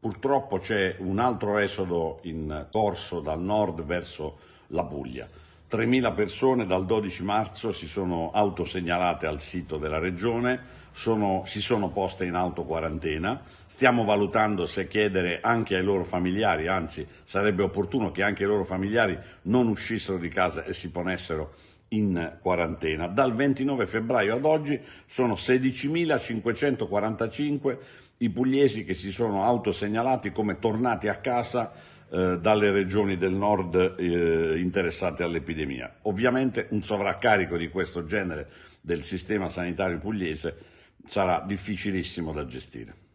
Purtroppo c'è un altro esodo in corso dal nord verso la Puglia. 3.000 persone dal 12 marzo si sono autosegnalate al sito della regione, sono, si sono poste in autoquarantena, stiamo valutando se chiedere anche ai loro familiari, anzi sarebbe opportuno che anche i loro familiari non uscissero di casa e si ponessero in quarantena. Dal 29 febbraio ad oggi sono 16.545 i pugliesi che si sono autosegnalati come tornati a casa eh, dalle regioni del nord eh, interessate all'epidemia. Ovviamente un sovraccarico di questo genere del sistema sanitario pugliese sarà difficilissimo da gestire.